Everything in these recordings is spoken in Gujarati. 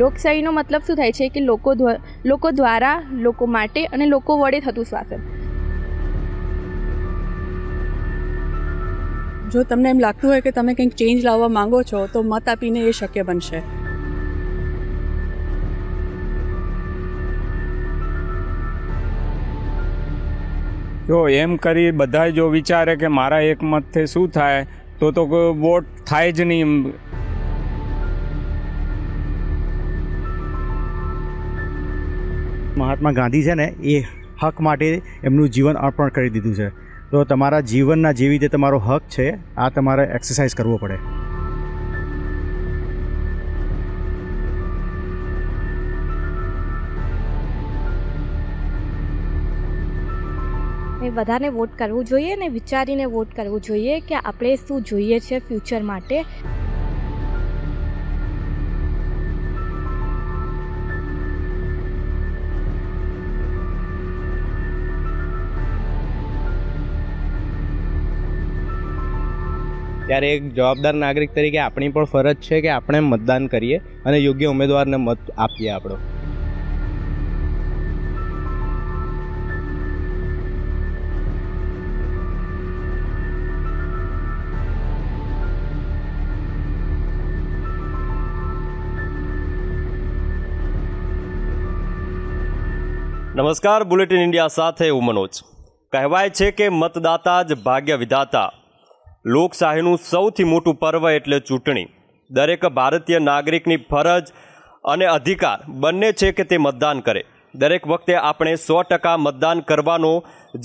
લોકશાહીનો મતલબ શું થાય છે કે લોકો લોકો દ્વારા લોકો માટે અને લોકો વડે થતું શાસન જો તમને એમ લાગતું હોય કે તમે કંઈક ચેન્જ લાવવા માંગો છો તો મત આપીને એ શક્ય બનશે જો એમ કરી બધા જો વિચારે કે મારા એક મતથી શું થાય તો તો વોટ થાય જ નહીં મહાત્મા ગાંધી છે ને એ હક માટે એમનું જીવન અર્પણ કરી દીધું છે તો તમારા જીવનના જેવી રીતે તમારો હક છે આ તમારે એક્સરસાઇઝ કરવો પડે એ બધાને વોટ કરવું જોઈએ ને વિચારીને વોટ કરવું જોઈએ કે આપણે શું જોઈએ છે ફ્યુચર માટે ત્યારે એક જવાબદાર નાગરિક તરીકે આપણી પણ ફરજ છે કે આપણે મતદાન કરીએ અને યોગ્ય ઉમેદવારને મત આપીએ આપણો નમસ્કાર બુલેટિન ઇન્ડિયા સાથે હું મનોજ કહેવાય છે કે મતદાતા જ ભાગ્ય વિધાતા લોકશાહીનું સૌથી મોટું પર્વ એટલે ચૂંટણી દરેક ભારતીય નાગરિકની ફરજ અને અધિકાર બંને છે કે તે મતદાન કરે દરેક વખતે આપણે સો ટકા મતદાન કરવાનો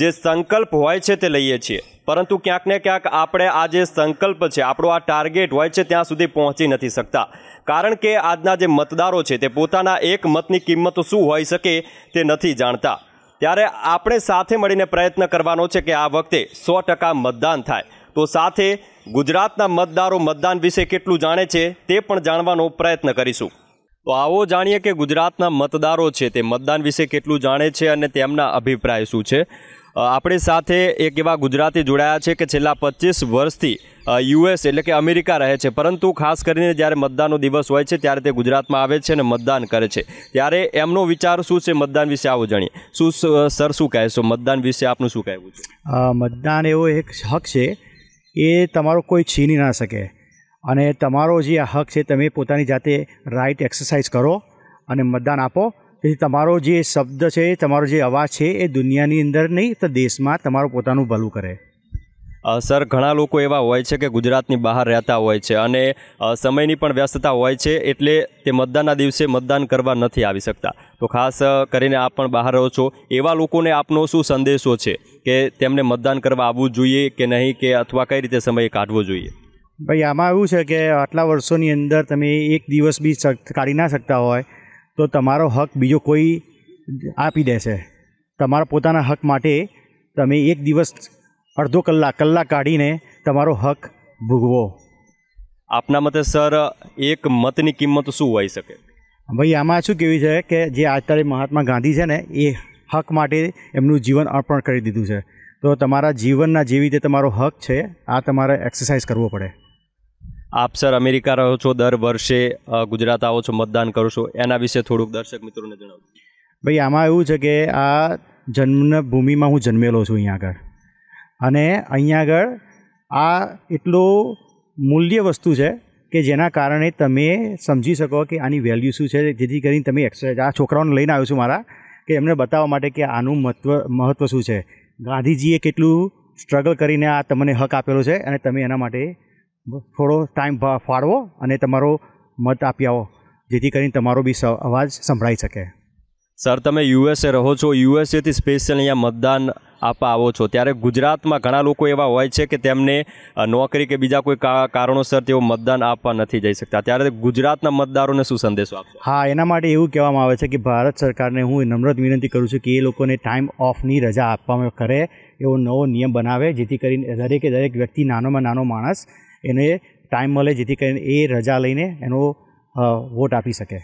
જે સંકલ્પ હોય છે તે લઈએ છીએ પરંતુ ક્યાંક ને ક્યાંક આપણે આ જે સંકલ્પ છે આપણો આ ટાર્ગેટ હોય છે ત્યાં સુધી પહોંચી નથી શકતા કારણ કે આજના જે મતદારો છે તે પોતાના એક મતની કિંમત શું હોઈ શકે તે નથી જાણતા ત્યારે આપણે સાથે મળીને પ્રયત્ન કરવાનો છે કે આ વખતે સો ટકા મતદાન થાય તો સાથે ગુજરાતના મતદારો મતદાન વિશે કેટલું જાણે છે તે પણ જાણવાનો પ્રયત્ન કરીશું તો આવો જાણીએ કે ગુજરાતના મતદારો છે તે મતદાન વિશે કેટલું જાણે છે અને તેમના અભિપ્રાય શું છે આપણી સાથે એક એવા ગુજરાતી જોડાયા છે કે છેલ્લા પચીસ વર્ષથી યુએસ એટલે કે અમેરિકા રહે છે પરંતુ ખાસ કરીને જ્યારે મતદાનનો દિવસ હોય છે ત્યારે તે ગુજરાતમાં આવે છે અને મતદાન કરે છે ત્યારે એમનો વિચાર શું છે મતદાન વિશે આવો જાણીએ શું સર શું કહેશો મતદાન વિશે આપનું શું કહેવું છે મતદાન એવો એક હક છે એ તમારો કોઈ છીની ના શકે અને તમારો જે આ હક છે તમે પોતાની જાતે રાઇટ એક્સરસાઇઝ કરો અને મતદાન આપો તેથી તમારો જે શબ્દ છે તમારો જે અવાજ છે એ દુનિયાની અંદર નહીં તો દેશમાં તમારું પોતાનું ભલું કરે સર ઘણા લોકો એવા હોય છે કે ગુજરાતની બહાર રહેતા હોય છે અને સમયની પણ વ્યસ્તતા હોય છે એટલે તે મતદાનના દિવસે મતદાન કરવા નથી આવી શકતા તો ખાસ કરીને આપ પણ બહાર રહો છો એવા લોકોને આપનો શું સંદેશો છે કે તેમને મતદાન કરવા આવવું જોઈએ કે નહીં કે અથવા કઈ રીતે સમય કાઢવો જોઈએ ભાઈ આમાં એવું છે કે આટલા વર્ષોની અંદર તમે એક દિવસ બી કાઢી ના શકતા હોય તો તમારો હક બીજો કોઈ આપી દેશે તમારા પોતાના હક માટે તમે એક દિવસ અડધો કલાક કલાક કાઢીને તમારો હક ભોગવો આપના મતે સર એક મતની કિંમત શું હોઈ શકે ભાઈ આમાં શું કેવી છે કે જે અત્યારે મહાત્મા ગાંધી છે ને એ હક માટે એમનું જીવન અર્પણ કરી દીધું છે તો તમારા જીવનના જેવી રીતે તમારો હક છે આ તમારે એક્સરસાઇઝ કરવો પડે આપ સર અમેરિકા રહો છો દર વર્ષે ગુજરાત આવો છો મતદાન કરો છો એના વિશે થોડુંક દર્શક મિત્રોને જણાવો ભાઈ આમાં એવું છે કે આ જન્મભૂમિમાં હું જન્મેલો છું અહીંયા આગળ અને અહીંયા આગળ આ એટલું મૂલ્ય વસ્તુ છે કે જેના કારણે તમે સમજી શકો કે આની વેલ્યુ શું છે જેથી કરીને તમે એક્સરસાઇઝ આ છોકરાઓને લઈને આવ્યો છું મારા કે એમને બતાવવા માટે કે આનું મહત્વ મહત્ત્વ શું છે ગાંધીજીએ કેટલું સ્ટ્રગલ કરીને આ તમને હક આપેલો છે અને તમે એના માટે થોડો ટાઈમ ફાળવો અને તમારો મત આપી આવો જેથી કરીને તમારો બી અવાજ સંભળાઈ શકે સર તમે યુએસએ રહો છો યુએસએથી સ્પેશિયલ અહીંયા મતદાન આપવા આવો છો ત્યારે ગુજરાતમાં ઘણા લોકો એવા હોય છે કે તેમને નોકરી કે બીજા કોઈ કારણોસર તેઓ મતદાન આપવા નથી જઈ શકતા ત્યારે ગુજરાતના મતદારોને શું સંદેશો આપશો હા એના માટે એવું કહેવામાં આવે છે કે ભારત સરકારને હું નમ્ર વિનંતી કરું છું કે એ લોકોને ટાઈમ ઓફની રજા આપવામાં કરે એવો નવો નિયમ બનાવે જેથી કરીને દરેકે દરેક વ્યક્તિ નાનોમાં નાનો માણસ એને ટાઈમ મળે જેથી કરીને એ રજા લઈને એનો વોટ આપી શકે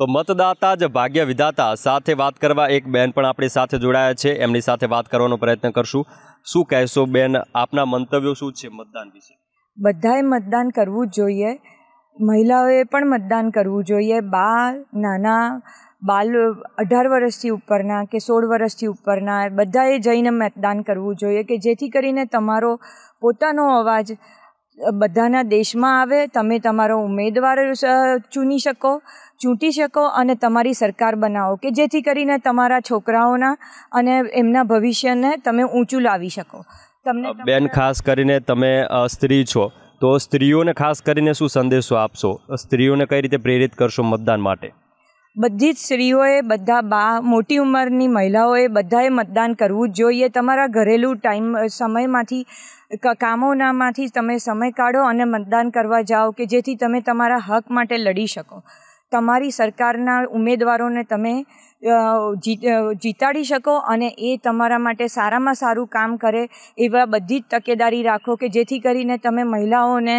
તો મતદાતા જ ભાગ્ય વિધાતા સાથે વાત કરવા એક બેન પણ આપણી સાથે જોડાયા છે એમની સાથે વાત કરવાનો પ્રયત્ન કરશું શું કહેશો બેન આપના મંતવ્યો શું છે મતદાન વિશે બધાએ મતદાન કરવું જ જોઈએ મહિલાઓએ પણ મતદાન કરવું જોઈએ બા નાના બાલ અઢાર વર્ષથી ઉપરના કે સોળ વર્ષથી ઉપરના બધાએ જઈને મતદાન કરવું જોઈએ કે જેથી કરીને તમારો પોતાનો અવાજ બધાના દેશમાં આવે તમે તમારો ઉમેદવાર ચૂની શકો ચૂંટી શકો અને તમારી સરકાર બનાવો કે જેથી કરીને તમારા છોકરાઓના અને એમના ભવિષ્યને તમે ઊંચું લાવી શકો તમને બેન ખાસ કરીને તમે સ્ત્રી છો તો સ્ત્રીઓને ખાસ કરીને શું સંદેશો આપશો સ્ત્રીઓને કઈ રીતે પ્રેરિત કરશો મતદાન માટે બધી જ સ્ત્રીઓએ બધા બા મોટી ઉંમરની મહિલાઓએ બધાએ મતદાન કરવું જ જોઈએ તમારા ઘરેલું ટાઈમ સમયમાંથી કામોનામાંથી તમે સમય કાઢો અને મતદાન કરવા જાઓ કે જેથી તમે તમારા હક માટે લડી શકો તમારી સરકારના ઉમેદવારોને તમે જીતાડી શકો અને એ તમારા માટે સારામાં સારું કામ કરે એવા બધી જ તકેદારી રાખો કે જેથી કરીને તમે મહિલાઓને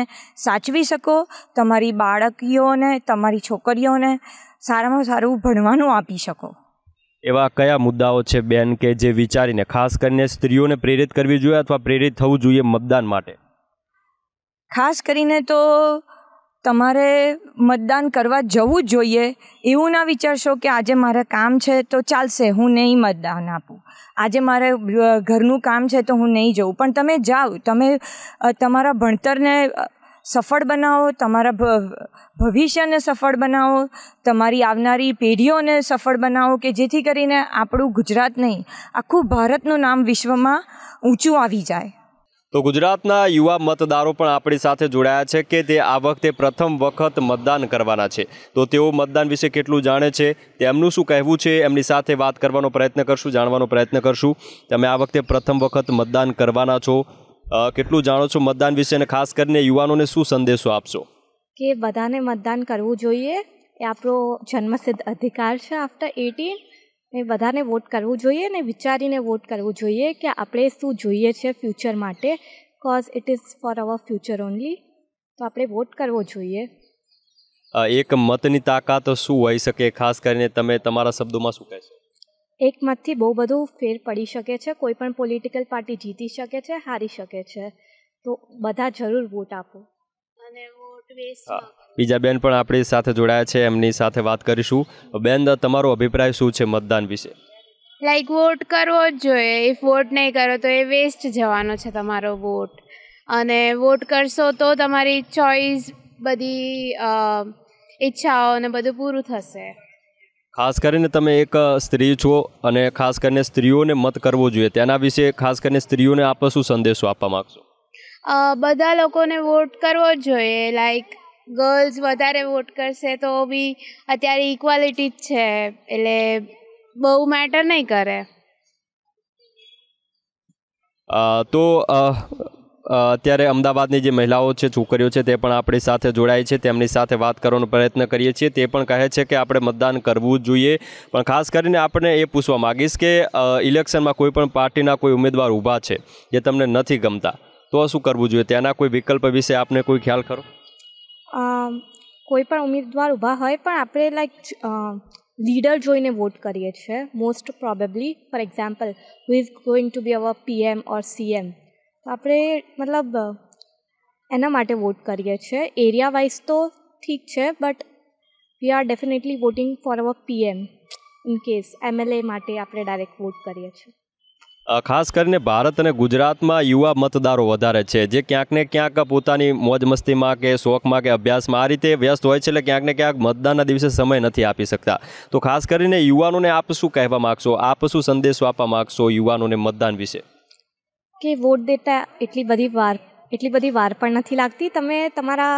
સાચવી શકો તમારી બાળકીઓને તમારી છોકરીઓને સારામાં સારું ભણવાનું આપી શકો એવા કયા મુદ્દાઓ છે બેન કે જે વિચારીને ખાસ કરીને સ્ત્રીઓને પ્રેરિત કરવી જોઈએ અથવા પ્રેરિત થવું જોઈએ મતદાન માટે ખાસ કરીને તો તમારે મતદાન કરવા જવું જ જોઈએ એવું ના વિચારશો કે આજે મારે કામ છે તો ચાલશે હું નહીં મતદાન આપું આજે મારે ઘરનું કામ છે તો હું નહીં જઉં પણ તમે જાઓ તમે તમારા ભણતરને સફળ બનાવો તમારા ભવિષ્યને સફળ બનાવો તમારી આવનારી પેઢીઓને સફળ બનાવો કે જેથી કરીને આપણું ગુજરાત નહીં આખું ભારતનું નામ વિશ્વમાં ઊંચું આવી જાય તો ગુજરાતના યુવા મતદારો પણ આપણી સાથે જોડાયા છે કે તે આ વખતે પ્રથમ વખત મતદાન કરવાના છે તો તેઓ મતદાન વિશે કેટલું જાણે છે તેમનું શું કહેવું છે એમની સાથે વાત કરવાનો પ્રયત્ન કરશું જાણવાનો પ્રયત્ન કરશું તમે આ વખતે પ્રથમ વખત મતદાન કરવાના છો કેટલું જાણો છો મતદાન વિશે અને ખાસ કરીને યુવાનોને શું સંદેશો આપશો કે બધાને મતદાન કરવું જોઈએ એ આપણો જન્મસિદ્ધ અધિકાર છે આફ્ટર એટીન એ બધાને વોટ કરવું જોઈએ ને વિચારીને વોટ કરવું જોઈએ કે આપણે શું જોઈએ છે ફ્યુચર માટે cause it is for our future only તો આપણે વોટ કરવો જોઈએ એક મતની તાકાત શું હોઈ શકે ખાસ કરીને તમે તમારા શબ્દોમાં શું કહેશો એક મતથી બહુ બધું ફેર પડી શકે છે કોઈ પણ પોલિટિકલ પાર્ટી જીતી શકે છે હારી શકે છે તો બધા જરૂર વોટ આપો અને વોટ વેસ્ટ બીજા બેન પણ આપણી સાથે જોડાયા છે એમની સાથે વાત કરીશું બેન તમારો અભિપ્રાય શું છે મતદાન વિશે લાઈક વોટ કરવો જ જોઈએ ઇફ વોટ નહીં કરો તો એ વેસ્ટ જવાનો છે તમારો વોટ અને વોટ કરશો તો તમારી ચોઈસ બધી ઈચ્છાઓ અને બધું પૂરું થશે ખાસ કરીને તમે એક સ્ત્રી છો અને ખાસ કરીને સ્ત્રીઓને મત કરવો જોઈએ તેના વિશે ખાસ કરીને સ્ત્રીઓને આપ શું સંદેશો આપવા માગશો બધા લોકોને વોટ કરવો જોઈએ લાઈક ગર્લ્સ વધારે વોટ કરશે તો બી અત્યારે ઇક્વાલિટી જ છે એટલે બહુ મેટર નહીં કરે તો અત્યારે અમદાવાદની જે મહિલાઓ છે છોકરીઓ છે તે પણ આપણી સાથે જોડાય છે તેમની સાથે વાત કરવાનો પ્રયત્ન કરીએ છીએ તે પણ કહે છે કે આપણે મતદાન કરવું જોઈએ પણ ખાસ કરીને આપણે એ પૂછવા માગીશ કે ઇલેક્શનમાં કોઈ પણ પાર્ટીના કોઈ ઉમેદવાર ઊભા છે જે તમને નથી ગમતા તો શું કરવું જોઈએ તેના કોઈ વિકલ્પ વિશે આપને કોઈ ખ્યાલ ખરો કોઈ પણ ઉમેદવાર ઊભા હોય પણ આપણે લાઈક લીડર જોઈને વોટ કરીએ છીએ most probably for example who is going to be our PM or CM તો આપણે મતલબ એના માટે વોટ કરીએ છીએ એરિયા વાઇઝ તો ઠીક છે but we are definitely voting for our PM in case MLA માટે આપણે ડાયરેક્ટ વોટ કરીએ છીએ ખાસ કરીને ભારત અને ગુજરાતમાં યુવા મતદારો વધારે છે જે ક્યાંક ને ક્યાંક પોતાની મોજ મસ્તીમાં કે શોખમાં કે અભ્યાસમાં આ રીતે વ્યસ્ત હોય છે એટલે ક્યાંક ને ક્યાંક મતદાનના દિવસે સમય નથી આપી શકતા તો ખાસ કરીને યુવાનોને આપ શું કહેવા માગશો આપ શું સંદેશો આપવા માગશો યુવાનોને મતદાન વિશે કે વોટ દેતા એટલી બધી વાર એટલી બધી વાર પણ નથી લાગતી તમે તમારા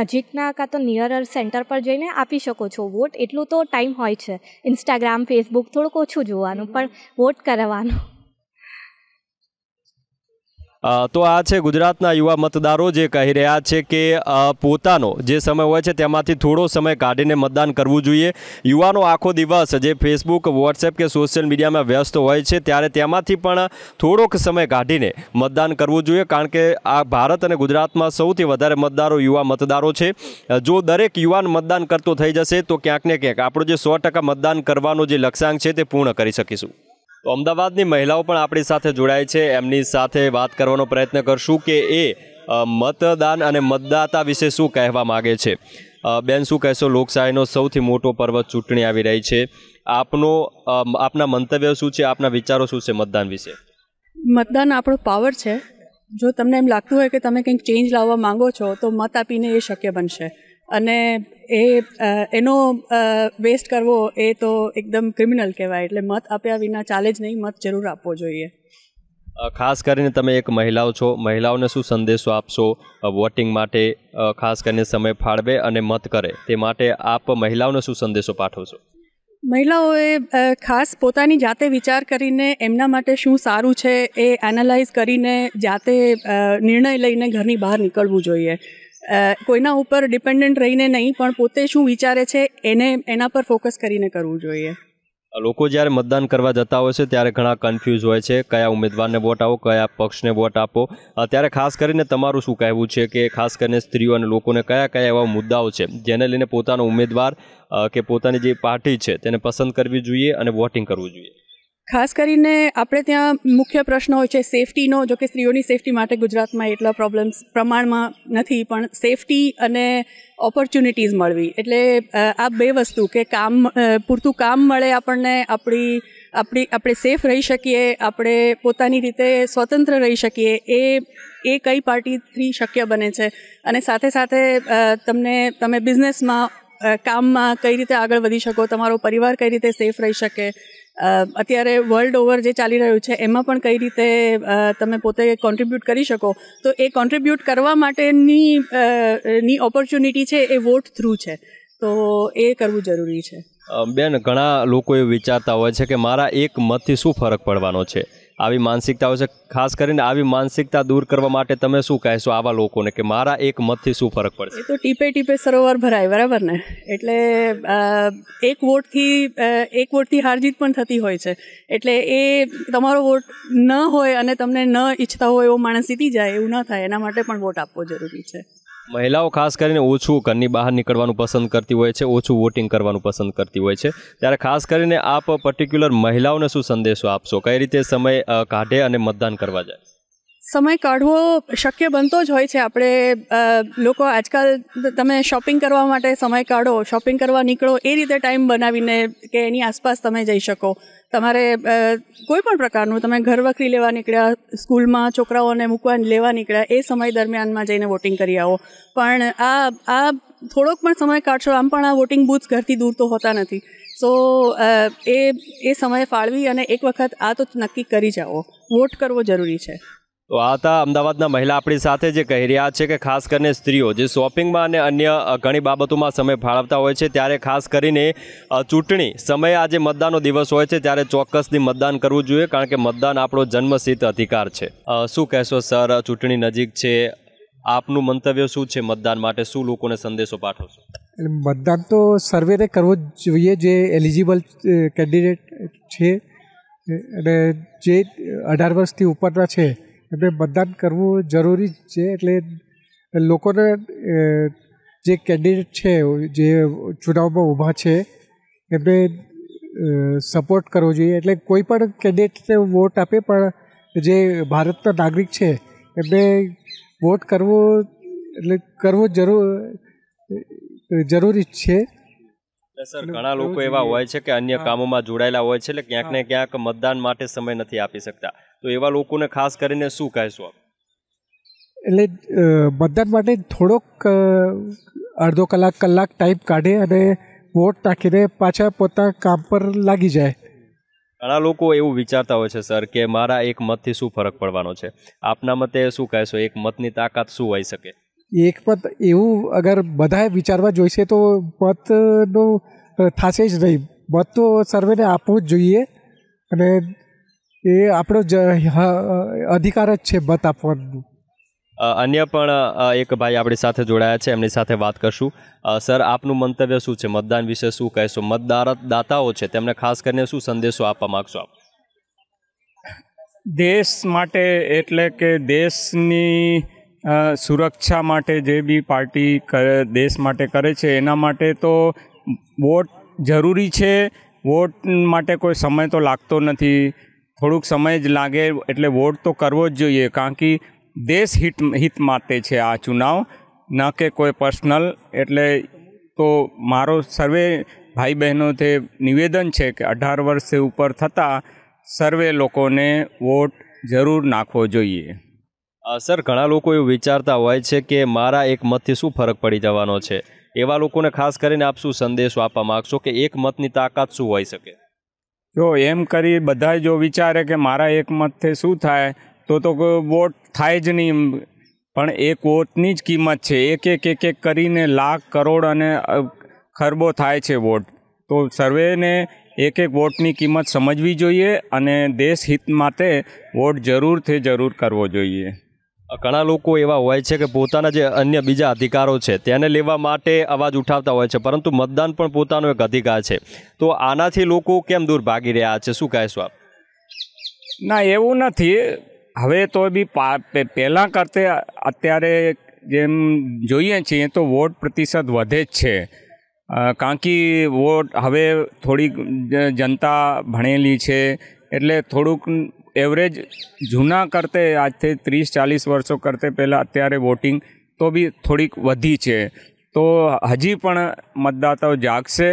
નજીકના કાં તો નિયરર સેન્ટર પર જઈને આપી શકો છો વોટ એટલું તો ટાઈમ હોય છે ઇન્સ્ટાગ્રામ ફેસબુક થોડુંક ઓછું જોવાનું પણ વોટ કરવાનું તો આ છે ગુજરાતના યુવા મતદારો જે કહી રહ્યા છે કે પોતાનો જે સમય હોય છે તેમાંથી થોડો સમય કાઢીને મતદાન કરવું જોઈએ યુવાનો આખો દિવસ જે ફેસબુક વોટ્સએપ કે સોશિયલ મીડિયામાં વ્યસ્ત હોય છે ત્યારે તેમાંથી પણ થોડોક સમય કાઢીને મતદાન કરવું જોઈએ કારણ કે આ ભારત અને ગુજરાતમાં સૌથી વધારે મતદારો યુવા મતદારો છે જો દરેક યુવાન મતદાન કરતો થઈ જશે તો ક્યાંક ને ક્યાંક આપણો જે સો મતદાન કરવાનો જે લક્ષ્યાંક છે તે પૂર્ણ કરી શકીશું તો અમદાવાદની મહિલાઓ પણ આપણી સાથે જોડાય છે એમની સાથે વાત કરવાનો પ્રયત્ન કરશું કે એ મતદાન અને મતદાતા વિશે શું કહેવા માગે છે બેન શું કહેશો લોકશાહીનો સૌથી મોટો પર્વત ચૂંટણી આવી રહી છે આપનો આપના મંતવ્ય શું છે આપના વિચારો શું છે મતદાન વિશે મતદાન આપણો પાવર છે જો તમને એમ લાગતું હોય કે તમે કંઈક ચેન્જ લાવવા માંગો છો તો મત આપીને એ શક્ય બનશે અને એ એનો વેસ્ટ કરવો એ તો એકદમ ક્રિમિનલ કહેવાય એટલે મત આપ્યા વિના ચાલે જ નહીં મત જરૂર આપવો જોઈએ ખાસ કરીને તમે એક મહિલાઓ છો મહિલાઓને શું સંદેશો આપશો વોટિંગ માટે ખાસ કરીને સમય ફાળવે અને મત કરે તે માટે આપ મહિલાઓને શું સંદેશો પાઠવશો મહિલાઓએ ખાસ પોતાની જાતે વિચાર કરીને એમના માટે શું સારું છે એ એનાલાઇઝ કરીને જાતે નિર્ણય લઈને ઘરની બહાર નીકળવું જોઈએ કોઈના ઉપર ડિપેન્ડન્ટ રહીને નહીં પણ પોતે શું વિચારે છે એને એના પર ફોકસ કરીને કરવું જોઈએ લોકો જ્યારે મતદાન કરવા જતા હોય છે ત્યારે ઘણા કન્ફ્યુઝ હોય છે કયા ઉમેદવારને વોટ આવો કયા પક્ષને વોટ આપો ત્યારે ખાસ કરીને તમારું શું કહેવું છે કે ખાસ કરીને સ્ત્રીઓ અને લોકોને કયા કયા એવા મુદ્દાઓ છે જેને લઈને પોતાનો ઉમેદવાર કે પોતાની જે પાર્ટી છે તેને પસંદ કરવી જોઈએ અને વોટિંગ કરવું જોઈએ ખાસ કરીને આપણે ત્યાં મુખ્ય પ્રશ્ન હોય છે સેફટીનો જો કે સ્ત્રીઓની સેફટી માટે ગુજરાતમાં એટલા પ્રોબ્લેમ્સ પ્રમાણમાં નથી પણ સેફટી અને ઓપોર્ચ્યુનિટીઝ મળવી એટલે આ બે વસ્તુ કે કામ પૂરતું કામ મળે આપણને આપણી આપણી આપણે સેફ રહી શકીએ આપણે પોતાની રીતે સ્વતંત્ર રહી શકીએ એ એ કઈ પાર્ટીથી શક્ય બને છે અને સાથે સાથે તમને તમે બિઝનેસમાં કામમાં કઈ રીતે આગળ વધી શકો તમારો પરિવાર કઈ રીતે સેફ રહી શકે અત્યારે વર્લ્ડ ઓવર જે ચાલી રહ્યું છે એમાં પણ કઈ રીતે તમે પોતે કોન્ટ્રીબ્યુટ કરી શકો તો એ કોન્ટ્રીબ્યુટ કરવા માટેની ની ઓપોર્ચ્યુનિટી છે એ વોટ થ્રુ છે તો એ કરવું જરૂરી છે બેન ઘણા લોકો એ વિચારતા હોય છે કે મારા એક મતથી શું ફરક પડવાનો છે આવી માનસિકતાઓ છે ખાસ કરીને આવી માનસિકતા દૂર કરવા માટે તમે શું કહેશો આવા લોકોને કે મારા એક મતથી શું ફરક પડશે તો ટીપે ટીપે સરોવર ભરાય બરાબર ને એટલે એક વોટથી એક વોટથી હાર પણ થતી હોય છે એટલે એ તમારો વોટ ન હોય અને તમને ન ઈચ્છતા હોય એવો માણસ જીતી જાય એવું ન થાય એના માટે પણ વોટ આપવો જરૂરી છે મહિલાઓ ખાસ કરીને ઓછું ઘરની બહાર નીકળવાનું પસંદ કરતી હોય છે ઓછું વોટિંગ કરવાનું પસંદ કરતી હોય છે ત્યારે ખાસ કરીને આપ પર્ટિક્યુલર મહિલાઓને શું સંદેશો આપશો કઈ રીતે સમય કાઢે અને મતદાન કરવા જાય સમય કાઢવો શક્ય બનતો જ હોય છે આપણે લોકો આજકાલ તમે શોપિંગ કરવા માટે સમય કાઢો શોપિંગ કરવા નીકળો એ રીતે ટાઈમ બનાવીને કે એની આસપાસ તમે જઈ શકો તમારે કોઈ પણ પ્રકારનું તમે ઘર વખરી લેવા નીકળ્યા સ્કૂલમાં છોકરાઓને મૂકવા લેવા નીકળ્યા એ સમય દરમિયાનમાં જઈને વોટિંગ કરી આવો પણ આ આ થોડોક પણ સમય કાઢશો આમ પણ આ વોટિંગ બૂથ ઘરથી દૂર તો હોતા નથી સો એ એ સમય ફાળવી અને એક વખત આ તો નક્કી કરી જાઓ વોટ કરવો જરૂરી છે તો આ હતા અમદાવાદના મહિલા આપણી સાથે જે કહી રહ્યા છે કે ખાસ કરીને સ્ત્રીઓ જે શોપિંગમાં અને અન્ય ઘણી બાબતોમાં સમય ફાળવતા હોય છે ત્યારે ખાસ કરીને ચૂંટણી સમયે આજે મતદાનનો દિવસ હોય છે ત્યારે ચોક્કસથી મતદાન કરવું જોઈએ કારણ કે મતદાન આપણો જન્મસિદ્ધ અધિકાર છે શું કહેશો સર ચૂંટણી નજીક છે આપનું મંતવ્ય શું છે મતદાન માટે શું લોકોને સંદેશો પાઠવશો એટલે મતદાન તો સર્વેરે કરવું જોઈએ જે એલિજિબલ કેન્ડિડેટ છે અને જે અઢાર વર્ષથી ઉપરના છે એમને મતદાન કરવું જરૂરી છે એટલે લોકોને જે કેન્ડિડેટ છે જે ચુનાવમાં ઊભા છે એમને સપોર્ટ કરવો જોઈએ એટલે કોઈ પણ કેન્ડિડેટને વોટ આપે પણ જે ભારતના નાગરિક છે એમને વોટ કરવો એટલે કરવો જરૂર જરૂરી છે સર ઘણા લોકો એવા હોય છે કે અન્ય કામોમાં જોડાયેલા હોય છે એટલે ક્યાંક ને ક્યાંક મતદાન માટે સમય નથી આપી શકતા તો એવા લોકોને ખાસ કરીને શું કહેશો આપ એટલે મતદાન માટે થોડોક અડધો કલાક કલાક ટાઈમ કાઢે અને વોટ નાખીને પાછા પોતા કામ પર લાગી જાય ઘણા લોકો એવું વિચારતા હોય છે સર કે મારા એક મતથી શું ફરક પડવાનો છે આપના મતે શું કહેશો એક મતની તાકાત શું હોઈ શકે એક પદ એવું અગર બધાએ વિચારવા જોઈશે તો મતનું થશે જ નહીં મત તો સર્વેને આપવું જ જોઈએ અને એ આપણો જ અધિકાર જ છે મત આપવાનું અન્ય પણ એક ભાઈ આપણી સાથે જોડાયા છે એમની સાથે વાત કરશું સર આપનું મંતવ્ય શું છે મતદાન વિશે શું કહેશો મતદાર દાતાઓ છે તેમને ખાસ કરીને શું સંદેશો આપવા માગશો આપ દેશ માટે એટલે કે દેશની સુરક્ષા માટે જે બી પાર્ટી કરે દેશ માટે કરે છે એના માટે તો વોટ જરૂરી છે વોટ માટે કોઈ સમય તો લાગતો નથી થોડુંક સમય જ લાગે એટલે વોટ તો કરવો જ જોઈએ કારણ કે દેશ હિત હિત માટે છે આ ચુનાવ ન કે કોઈ પર્સનલ એટલે તો મારો સર્વે ભાઈ બહેનો તે નિવેદન છે કે અઢાર વર્ષે ઉપર થતાં સર્વે લોકોને વોટ જરૂર નાખવો જોઈએ સર ઘણા લોકો એવું વિચારતા હોય છે કે મારા એક મતથી શું ફરક પડી જવાનો છે એવા લોકોને ખાસ કરીને આપ શું સંદેશો આપવા માગશો કે એક મતની તાકાત શું હોઈ શકે જો એમ કરી બધા જો વિચારે કે મારા એક મતથી શું થાય તો તો વોટ થાય જ નહીં પણ એક વોટની જ કિંમત છે એક એક એક એક કરીને લાખ કરોડ અને ખરબો થાય છે વોટ તો સર્વેને એક એક વોટની કિંમત સમજવી જોઈએ અને દેશ હિત માટે વોટ જરૂરથી જરૂર કરવો જોઈએ ઘણા લોકો એવા હોય છે કે પોતાના જે અન્ય બીજા અધિકારો છે તેને લેવા માટે અવાજ ઉઠાવતા હોય છે પરંતુ મતદાન પણ પોતાનો એક અધિકાર છે તો આનાથી લોકો કેમ દૂર ભાગી રહ્યા છે શું કહેશો આપ ના એવું નથી હવે તો બી પહેલાં કરતે અત્યારે જેમ જોઈએ છીએ તો વોટ પ્રતિશત વધે જ છે કારણ કે વોટ હવે થોડીક જનતા ભણેલી છે એટલે થોડુંક એવરેજ જૂના કરતે આજથી ત્રીસ ચાલીસ વર્ષો કરતે પહેલાં અત્યારે વોટિંગ તો બી થોડીક વધી છે તો હજી પણ મતદાતાઓ જાગશે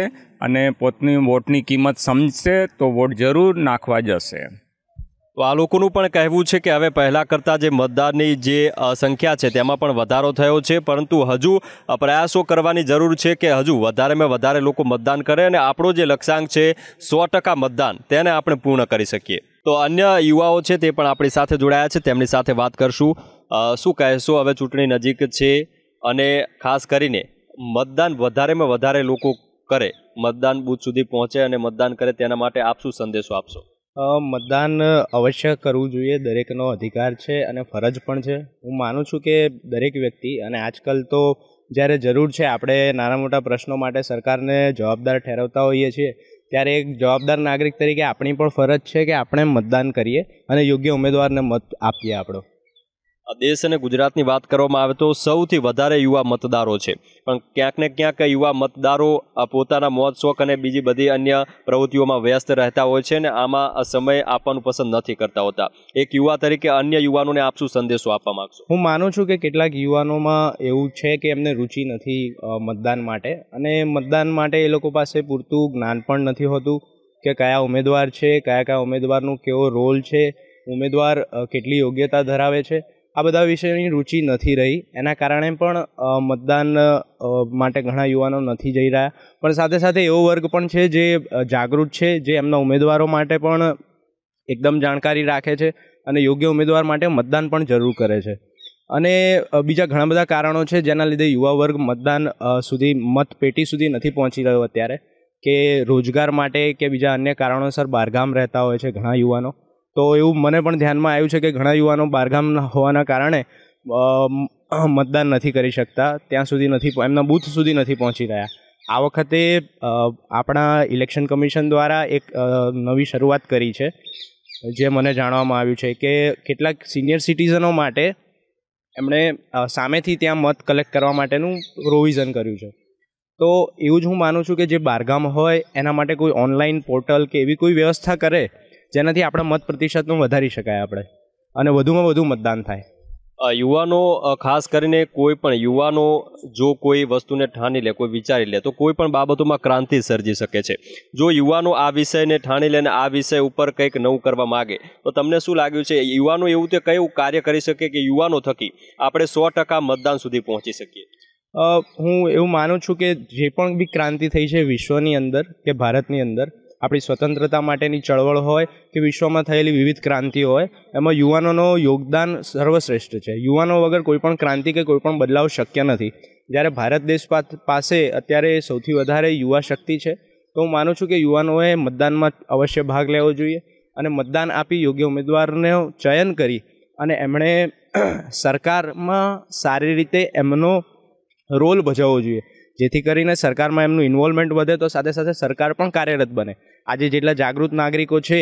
અને પોતની વોટની કિંમત સમજશે તો વોટ જરૂર નાખવા જશે તો આ લોકોનું પણ કહેવું છે કે હવે પહેલાં કરતાં જે મતદારની જે સંખ્યા છે તેમાં પણ વધારો થયો છે પરંતુ હજુ પ્રયાસો કરવાની જરૂર છે કે હજુ વધારેમાં વધારે લોકો મતદાન કરે અને આપણો જે લક્ષ્યાંક છે સો ટકા મતદાન તેને આપણે પૂર્ણ કરી શકીએ તો અન્ય યુવાઓ છે તે પણ આપણી સાથે જોડાયા છે તેમની સાથે વાત કરશું શું કહેશું હવે ચૂંટણી નજીક છે અને ખાસ કરીને મતદાન વધારેમાં વધારે લોકો કરે મતદાન બૂથ સુધી પહોંચે અને મતદાન કરે તેના માટે આપ શું સંદેશો આપશો મતદાન અવશ્ય કરવું જોઈએ દરેકનો અધિકાર છે અને ફરજ પણ છે હું માનું છું કે દરેક વ્યક્તિ અને આજકાલ તો જ્યારે જરૂર છે આપણે નાના મોટા પ્રશ્નો માટે સરકારને જવાબદાર ઠેરવતા હોઈએ છીએ ત્યારે એક જવાબદાર નાગરિક તરીકે આપણી પણ ફરજ છે કે આપણે મતદાન કરીએ અને યોગ્ય ઉમેદવારને મત આપીએ આપણો દેશ અને ગુજરાતની વાત કરવામાં આવે તો સૌથી વધારે યુવા મતદારો છે પણ ક્યાંક ને ક્યાંક યુવા મતદારો પોતાના મોત શોખ અને બીજી બધી અન્ય પ્રવૃત્તિઓમાં વ્યસ્ત રહેતા હોય છે અને આમાં સમય આપવાનું પસંદ નથી કરતા હોતા એક યુવા તરીકે અન્ય યુવાનોને આપ શું સંદેશો આપવા માગશો હું માનું છું કે કેટલાક યુવાનોમાં એવું છે કે એમને રુચિ નથી મતદાન માટે અને મતદાન માટે એ લોકો પાસે પૂરતું જ્ઞાન પણ નથી હોતું કે કયા ઉમેદવાર છે કયા કયા ઉમેદવારનું કેવો રોલ છે ઉમેદવાર કેટલી યોગ્યતા ધરાવે છે આ બધા વિષયોની રુચિ નથી રહી એના કારણે પણ મતદાન માટે ઘણા યુવાનો નથી જઈ રહ્યા પણ સાથે સાથે એવો વર્ગ પણ છે જે જાગૃત છે જે એમના ઉમેદવારો માટે પણ એકદમ જાણકારી રાખે છે અને યોગ્ય ઉમેદવાર માટે મતદાન પણ જરૂર કરે છે અને બીજા ઘણા બધા કારણો છે જેના લીધે યુવા વર્ગ મતદાન સુધી મતપેટી સુધી નથી પહોંચી રહ્યો અત્યારે કે રોજગાર માટે કે બીજા અન્ય કારણોસર બહારગામ રહેતા હોય છે ઘણા યુવાનો તો એવું મને પણ ધ્યાનમાં આવ્યું છે કે ઘણા યુવાનો બહારગામ હોવાના કારણે મતદાન નથી કરી શકતા ત્યાં સુધી નથી એમના બૂથ સુધી નથી પહોંચી રહ્યા આ વખતે આપણા ઇલેક્શન કમિશન દ્વારા એક નવી શરૂઆત કરી છે જે મને જાણવામાં આવ્યું છે કે કેટલાક સિનિયર સિટીઝનો માટે એમણે સામેથી ત્યાં મત કલેક્ટ કરવા માટેનું પ્રોવિઝન કર્યું છે તો એવું જ હું માનું છું કે જે બહારગામ હોય એના માટે કોઈ ઓનલાઈન પોર્ટલ કે એવી કોઈ વ્યવસ્થા કરે જેનાથી આપણા મત પ્રતિશતનું વધારી શકાય આપણે અને વધુમાં વધુ મતદાન થાય યુવાનો ખાસ કરીને કોઈ પણ યુવાનો જો કોઈ વસ્તુને ઠાણી લે કોઈ વિચારી લે તો કોઈ પણ બાબતોમાં ક્રાંતિ સર્જી શકે છે જો યુવાનો આ વિષયને ઠાણી લે અને આ વિષય ઉપર કંઈક નવું કરવા માગે તો તમને શું લાગ્યું છે યુવાનો એવું તે કયું કાર્ય કરી શકે કે યુવાનો થકી આપણે સો ટકા મતદાન સુધી પહોંચી શકીએ હું એવું માનું છું કે જે પણ બી ક્રાંતિ થઈ છે વિશ્વની અંદર કે ભારતની અંદર આપણી સ્વતંત્રતા માટેની ચળવળ હોય કે વિશ્વમાં થયેલી વિવિધ ક્રાંતિ હોય એમાં યુવાનોનો યોગદાન સર્વશ્રેષ્ઠ છે યુવાનો વગર કોઈપણ ક્રાંતિ કે કોઈપણ બદલાવ શક્ય નથી જ્યારે ભારત દેશ પાસે અત્યારે સૌથી વધારે યુવા શક્તિ છે તો હું માનું છું કે યુવાનોએ મતદાનમાં અવશ્ય ભાગ લેવો જોઈએ અને મતદાન આપી યોગ્ય ઉમેદવારને ચયન કરી અને એમણે સરકારમાં સારી રીતે એમનો રોલ ભજવવો જોઈએ જેથી કરીને સરકારમાં એમનું ઇન્વોલ્વમેન્ટ વધે તો સાથે સાથે સરકાર પણ કાર્યરત બને આજે જેટલા જાગૃત નાગરિકો છે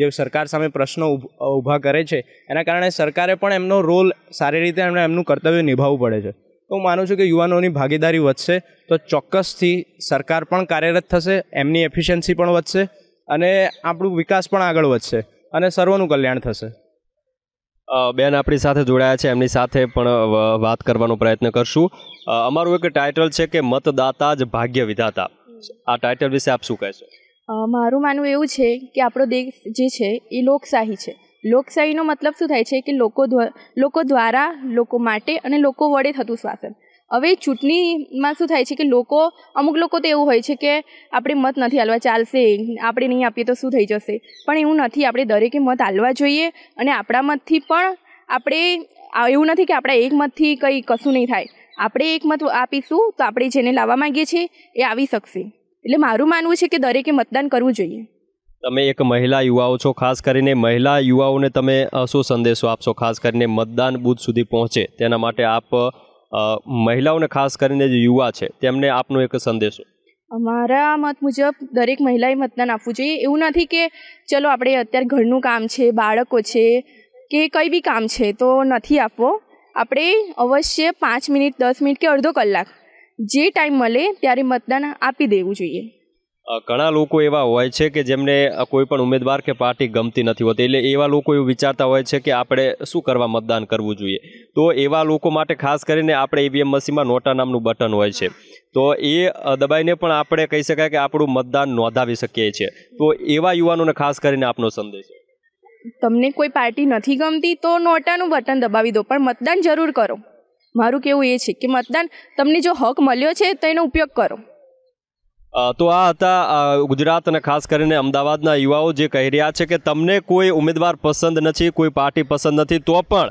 જે સરકાર સામે પ્રશ્નો ઊભા કરે છે એના કારણે સરકારે પણ એમનો રોલ સારી રીતે એમણે એમનું કર્તવ્ય નિભાવવું પડે છે તો હું માનું છું કે યુવાનોની ભાગીદારી વધશે તો ચોક્કસથી સરકાર પણ કાર્યરત થશે એમની એફિશિયન્સી પણ વધશે અને આપણું વિકાસ પણ આગળ વધશે અને સર્વનું કલ્યાણ થશે બેન આપણી સાથે જોડાયા છે એમની સાથે પણ વાત કરવાનો પ્રયત્ન કરશું અમારું એક ટાઇટલ છે કે મતદાતા જ ભાગ્ય વિધાતા આ ટાઇટલ વિશે આપ શું કહેશો મારું માનવું એવું છે કે આપણો દેશ જે છે એ લોકશાહી છે લોકશાહીનો મતલબ શું થાય છે કે લોકો લોકો દ્વારા લોકો માટે અને લોકો વડે થતું શાસન હવે ચૂંટણીમાં શું થાય છે કે લોકો અમુક લોકો તો એવું હોય છે કે આપણે મત નથી હાલવા ચાલશે આપણે નહીં આપીએ તો શું થઈ જશે પણ એવું નથી આપણે દરેકે મત હાલવા જોઈએ અને આપણા મતથી પણ આપણે એવું નથી કે આપણા એક મતથી કંઈ કશું નહીં થાય આપણે એક મત આપીશું તો આપણે જેને લાવવા માગીએ છીએ એ આવી શકશે એટલે મારું માનવું છે કે દરેકે મતદાન કરવું જોઈએ તમે એક મહિલા યુવાઓ છો ખાસ કરીને મહિલા યુવાઓને તમે શું સંદેશો આપશો ખાસ કરીને મતદાન બુથ સુધી પહોંચે તેના માટે આપ મહિલાઓને ખાસ કરીને જે યુવા છે તેમને આપનો એક સંદેશો અમારા મત મુજબ દરેક મહિલાએ મતદાન આપવું જોઈએ એવું નથી કે ચલો આપણે અત્યારે ઘરનું કામ છે બાળકો છે કે કંઈ બી કામ છે તો નથી આપવો આપણે અવશ્ય પાંચ મિનિટ દસ મિનિટ કે અડધો કલાક જે ટાઈમ મળે ત્યારે મતદાન આપી દેવું જોઈએ ઘણા લોકો એવા હોય છે કે જેમને કોઈ પણ ઉમેદવાર કે પાર્ટી ગમતી નથી હોતી એટલે એવા લોકો એવું વિચારતા હોય છે કે આપણે શું કરવા મતદાન કરવું જોઈએ તો એવા લોકો માટે ખાસ કરીને આપણે ઈવીએમ મશીનમાં નોટા નામનું બટન હોય છે તો એ દબાઈને પણ આપણે કહી શકાય કે આપણું મતદાન નોંધાવી શકીએ છીએ તો એવા યુવાનોને ખાસ કરીને આપનો સંદેશ તમને કોઈ પાર્ટી નથી ગમતી તો નોટાનું બટન દબાવી દો પણ મતદાન જરૂર કરો મારું કેવું એ છે કે મતદાન તમને જો હક મળ્યો છે તો એનો ઉપયોગ કરો તો આ હતા ગુજરાત અને ખાસ કરીને અમદાવાદના યુવાઓ જે કહી રહ્યા છે કે તમને કોઈ ઉમેદવાર પસંદ નથી કોઈ પાર્ટી પસંદ નથી તો પણ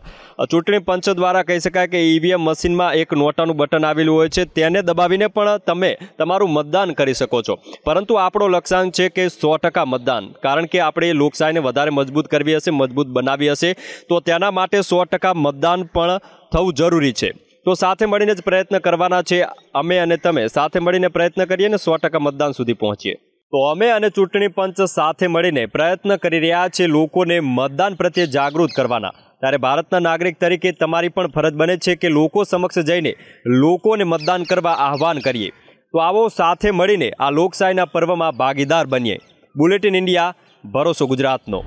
ચૂંટણી પંચ દ્વારા કહી શકાય કે ઈવીએમ મશીનમાં એક નોટાનું બટન આવેલું હોય છે તેને દબાવીને પણ તમે તમારું મતદાન કરી શકો છો પરંતુ આપણો લક્ષ્યાંક છે કે સો ટકા મતદાન કારણ કે આપણે લોકશાહીને વધારે મજબૂત કરવી હશે મજબૂત બનાવી હશે તો તેના માટે સો ટકા મતદાન પણ થવું જરૂરી છે તો સાથે મળીને જ પ્રયત્ન કરવાના છે અમે અને તમે સાથે મળીને પ્રયત્ન કરીએ ને સો ટકા મતદાન સુધી પહોંચીએ તો અમે અને ચૂંટણી પંચ સાથે મળીને પ્રયત્ન કરી રહ્યા છીએ લોકોને મતદાન પ્રત્યે જાગૃત કરવાના ત્યારે ભારતના નાગરિક તરીકે તમારી પણ ફરજ બને છે કે લોકો સમક્ષ જઈને લોકોને મતદાન કરવા આહવાન કરીએ તો આવો સાથે મળીને આ લોકશાહીના પર્વમાં ભાગીદાર બનીએ બુલેટિન ઇન્ડિયા ભરોસો ગુજરાતનો